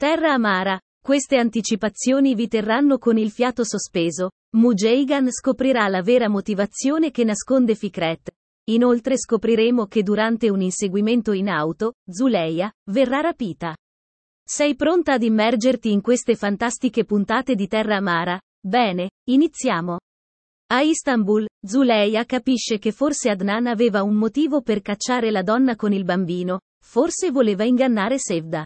Terra amara, queste anticipazioni vi terranno con il fiato sospeso. Mujeigan scoprirà la vera motivazione che nasconde Fikret. Inoltre scopriremo che durante un inseguimento in auto, Zuleia verrà rapita. Sei pronta ad immergerti in queste fantastiche puntate di Terra amara? Bene, iniziamo. A Istanbul, Zuleia capisce che forse Adnan aveva un motivo per cacciare la donna con il bambino, forse voleva ingannare Sevda.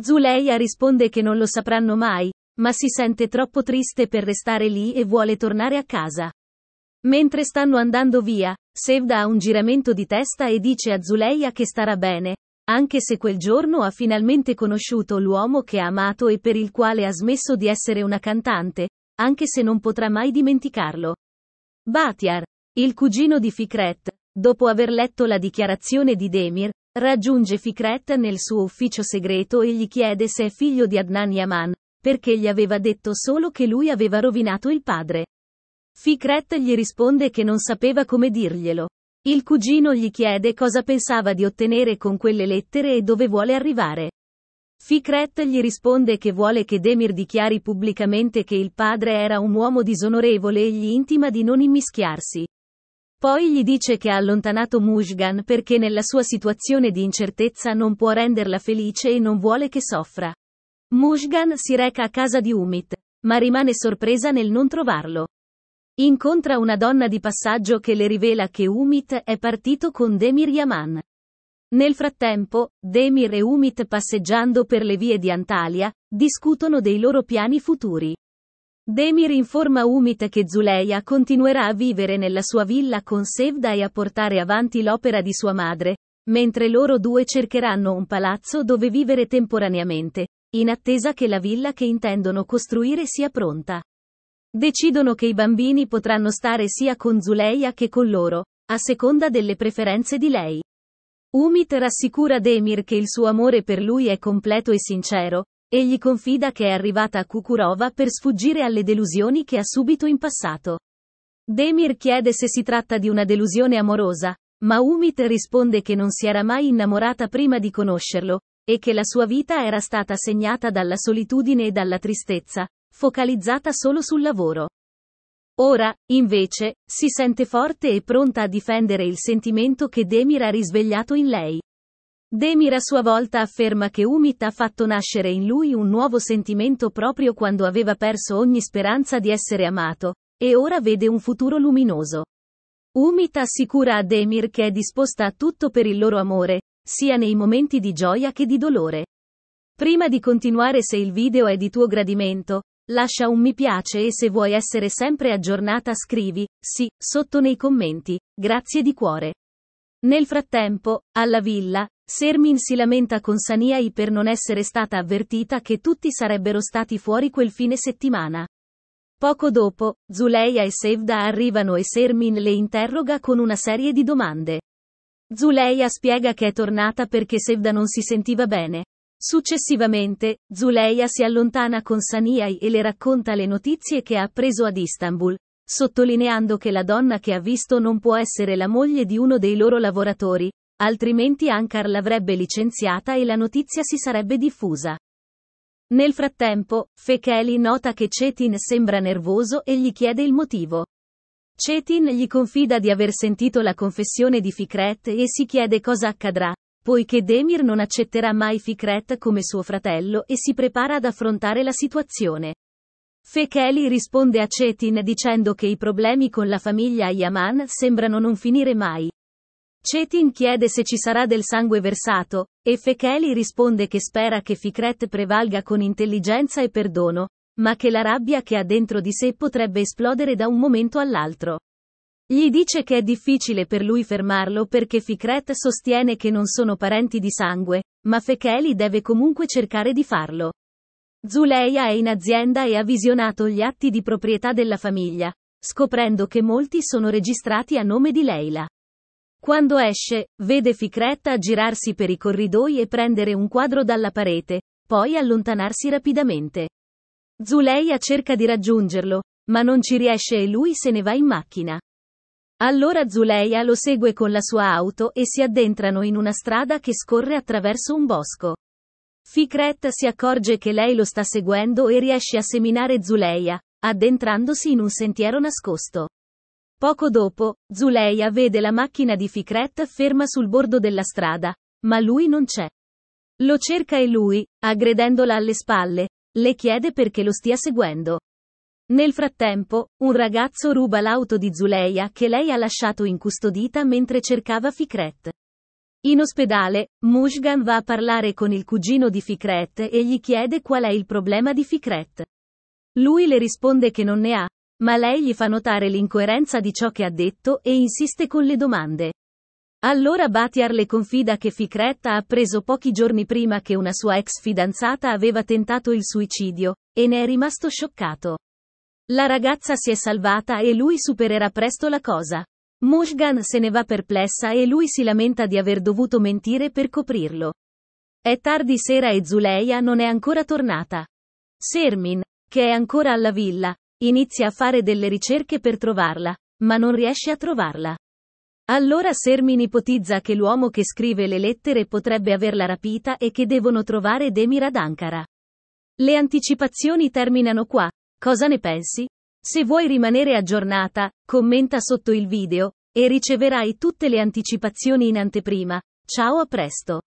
Zuleia risponde che non lo sapranno mai, ma si sente troppo triste per restare lì e vuole tornare a casa. Mentre stanno andando via, Sevda ha un giramento di testa e dice a Zuleia che starà bene, anche se quel giorno ha finalmente conosciuto l'uomo che ha amato e per il quale ha smesso di essere una cantante, anche se non potrà mai dimenticarlo. Batyar, il cugino di Fikret, dopo aver letto la dichiarazione di Demir, Raggiunge Fikret nel suo ufficio segreto e gli chiede se è figlio di Adnan Yaman, perché gli aveva detto solo che lui aveva rovinato il padre. Fikret gli risponde che non sapeva come dirglielo. Il cugino gli chiede cosa pensava di ottenere con quelle lettere e dove vuole arrivare. Fikret gli risponde che vuole che Demir dichiari pubblicamente che il padre era un uomo disonorevole e gli intima di non immischiarsi. Poi gli dice che ha allontanato Mushgan perché nella sua situazione di incertezza non può renderla felice e non vuole che soffra. Mushgan si reca a casa di Umit, ma rimane sorpresa nel non trovarlo. Incontra una donna di passaggio che le rivela che Umit è partito con Demir Yaman. Nel frattempo, Demir e Umit passeggiando per le vie di Antalya, discutono dei loro piani futuri. Demir informa Umit che Zuleia continuerà a vivere nella sua villa con Sevda e a portare avanti l'opera di sua madre, mentre loro due cercheranno un palazzo dove vivere temporaneamente, in attesa che la villa che intendono costruire sia pronta. Decidono che i bambini potranno stare sia con Zuleia che con loro, a seconda delle preferenze di lei. Umit rassicura Demir che il suo amore per lui è completo e sincero, e gli confida che è arrivata a Kukurova per sfuggire alle delusioni che ha subito in passato. Demir chiede se si tratta di una delusione amorosa, ma Umit risponde che non si era mai innamorata prima di conoscerlo, e che la sua vita era stata segnata dalla solitudine e dalla tristezza, focalizzata solo sul lavoro. Ora, invece, si sente forte e pronta a difendere il sentimento che Demir ha risvegliato in lei. Demir a sua volta afferma che Umit ha fatto nascere in lui un nuovo sentimento proprio quando aveva perso ogni speranza di essere amato, e ora vede un futuro luminoso. Umit assicura a Demir che è disposta a tutto per il loro amore, sia nei momenti di gioia che di dolore. Prima di continuare se il video è di tuo gradimento, lascia un mi piace e se vuoi essere sempre aggiornata scrivi, sì, sotto nei commenti, grazie di cuore. Nel frattempo, alla villa, Sermin si lamenta con Saniai per non essere stata avvertita che tutti sarebbero stati fuori quel fine settimana. Poco dopo, Zuleia e Sevda arrivano e Sermin le interroga con una serie di domande. Zuleia spiega che è tornata perché Sevda non si sentiva bene. Successivamente, Zuleia si allontana con Saniai e le racconta le notizie che ha appreso ad Istanbul, sottolineando che la donna che ha visto non può essere la moglie di uno dei loro lavoratori, altrimenti Ankar l'avrebbe licenziata e la notizia si sarebbe diffusa. Nel frattempo, Fekeli nota che Cetin sembra nervoso e gli chiede il motivo. Cetin gli confida di aver sentito la confessione di Fikret e si chiede cosa accadrà, poiché Demir non accetterà mai Fikret come suo fratello e si prepara ad affrontare la situazione. Fekeli risponde a Cetin dicendo che i problemi con la famiglia Yaman sembrano non finire mai. Cetin chiede se ci sarà del sangue versato, e Fekeli risponde che spera che Fikret prevalga con intelligenza e perdono, ma che la rabbia che ha dentro di sé potrebbe esplodere da un momento all'altro. Gli dice che è difficile per lui fermarlo perché Fikret sostiene che non sono parenti di sangue, ma Fekeli deve comunque cercare di farlo. Zuleia è in azienda e ha visionato gli atti di proprietà della famiglia, scoprendo che molti sono registrati a nome di Leila. Quando esce, vede Ficretta girarsi per i corridoi e prendere un quadro dalla parete, poi allontanarsi rapidamente. Zuleia cerca di raggiungerlo, ma non ci riesce e lui se ne va in macchina. Allora Zuleia lo segue con la sua auto e si addentrano in una strada che scorre attraverso un bosco. Fikret si accorge che lei lo sta seguendo e riesce a seminare Zuleia, addentrandosi in un sentiero nascosto. Poco dopo, Zuleia vede la macchina di Fikret ferma sul bordo della strada, ma lui non c'è. Lo cerca e lui, aggredendola alle spalle, le chiede perché lo stia seguendo. Nel frattempo, un ragazzo ruba l'auto di Zuleia che lei ha lasciato incustodita mentre cercava Fikret. In ospedale, Mushgan va a parlare con il cugino di Fikret e gli chiede qual è il problema di Fikret. Lui le risponde che non ne ha, ma lei gli fa notare l'incoerenza di ciò che ha detto e insiste con le domande. Allora Batyar le confida che Fikret ha appreso pochi giorni prima che una sua ex fidanzata aveva tentato il suicidio, e ne è rimasto scioccato. La ragazza si è salvata e lui supererà presto la cosa. Mushgan se ne va perplessa e lui si lamenta di aver dovuto mentire per coprirlo. È tardi sera e Zuleia non è ancora tornata. Sermin, che è ancora alla villa, inizia a fare delle ricerche per trovarla, ma non riesce a trovarla. Allora Sermin ipotizza che l'uomo che scrive le lettere potrebbe averla rapita e che devono trovare Demir ad Ankara. Le anticipazioni terminano qua. Cosa ne pensi? Se vuoi rimanere aggiornata, commenta sotto il video, e riceverai tutte le anticipazioni in anteprima. Ciao a presto!